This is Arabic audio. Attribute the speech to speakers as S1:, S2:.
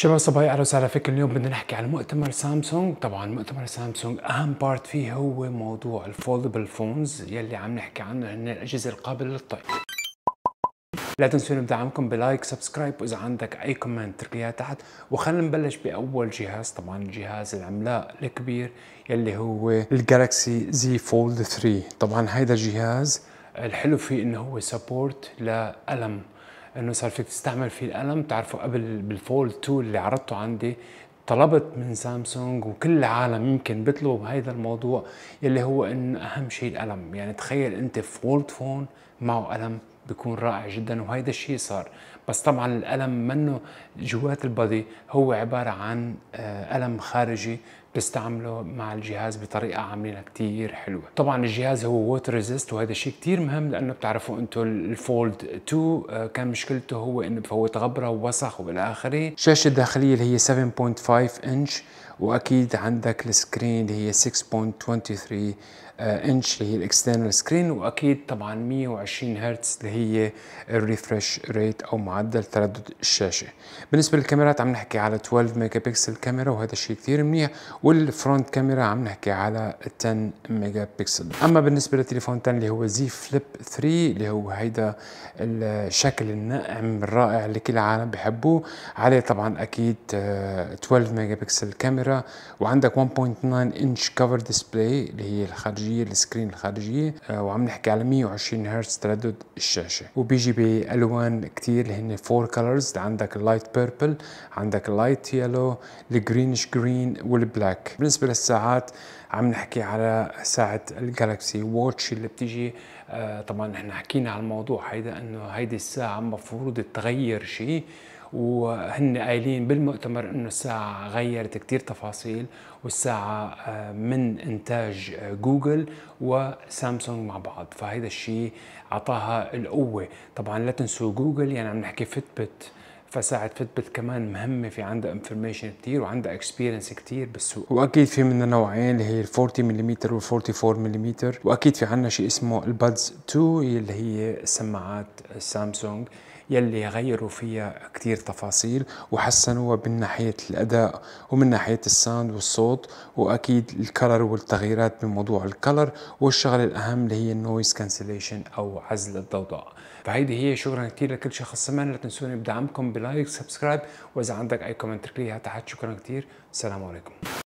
S1: شباب صبايا اهلا وسهلا فيك اليوم بدنا نحكي عن مؤتمر سامسونج طبعا مؤتمر سامسونج اهم بارت فيه هو موضوع الفولدبل فونز يلي عم نحكي عنه هن الاجهزه القابله للطي لا تنسون بدعمكم بلايك سبسكرايب واذا عندك اي كومنت تركيها تحت وخلينا نبلش باول جهاز طبعا الجهاز العملاق الكبير يلي هو الجالكسي زي فولد 3 طبعا هيدا الجهاز الحلو فيه انه هو سبورت لألم انه صار فيك تستعمل فيه القلم بتعرفوا قبل بالفول 2 اللي عرضته عندي طلبت من سامسونج وكل العالم يمكن بيطلبوا بهذا الموضوع يلي هو انه اهم شيء القلم يعني تخيل انت فولد فون معه قلم بيكون رائع جدا وهيدا الشيء صار بس طبعا القلم منه جوات البادي هو عبارة عن قلم آه، خارجي بتستعمله مع الجهاز بطريقه عاملينها كثير حلوه طبعا الجهاز هو ووتر ريزيست وهذا الشيء كثير مهم لانه بتعرفوا انتم الفولد 2 كان مشكلته هو انه بفوت غبره ووسخ والى اخره الشاشه الداخليه اللي هي 7.5 انش واكيد عندك السكرين اللي هي 6.23 انش آه، اللي هي الاكسترنال سكرين واكيد طبعا 120 هرتز اللي هي الريفرش ريت او معدل تردد الشاشه بالنسبه للكاميرات عم نحكي على 12 ميجا بكسل كاميرا وهذا الشيء كثير منيح والفرونت كاميرا عم نحكي على 10 ميجا بكسل اما بالنسبه للتليفون الثاني اللي هو زي فليب 3 اللي هو هيدا الشكل الناعم الرائع اللي كل العالم بحبوه عليه طبعا اكيد 12 ميجا بكسل كاميرا وعندك 1.9 انش كفر ديسبلاي اللي هي الخارجيه السكرين الخارجيه آه، وعم نحكي على 120 هرتز تردد الشاشه وبيجي بالوان كثير اللي هن فور كلرز عندك اللايت بيربل عندك اللايت يلو الجرينش جرين والبلاك تاك بالنسبه للساعات عم نحكي على ساعه الجالكسي ووتش اللي بتيجي آه طبعا نحن حكينا على الموضوع هيدا انه هيدي الساعه المفروض تغير شيء وهن قايلين بالمؤتمر انه الساعه غيرت كثير تفاصيل والساعه آه، من انتاج آه، جوجل وسامسونج مع بعض فهيدا الشيء اعطاها القوه طبعا لا تنسوا جوجل يعني عم نحكي فتبت فساعة فتبت كمان مهمة في عندها انفورميشن كتير وعندها اكسبيرينس كتير بالسوق واكيد في منها نوعين اللي هي ال 40 ملم وال 44 ملم واكيد في عندنا شيء اسمه البادز 2 اللي هي سماعات سامسونج يلي غيروا فيها كتير تفاصيل وحسنوها من ناحية الأداء ومن ناحية الساوند والصوت وأكيد الكلر والتغييرات بموضوع الكلر والشغلة الأهم اللي هي النويز كانسليشن أو عزل الضوضاء فهيدي هي شكرا كثير لكل شخص سمعنا لا تنسوني بدعمكم بلايك سبسكرايب وإذا عندك أي كومنت تركليها تحت شكرا كثير السلام عليكم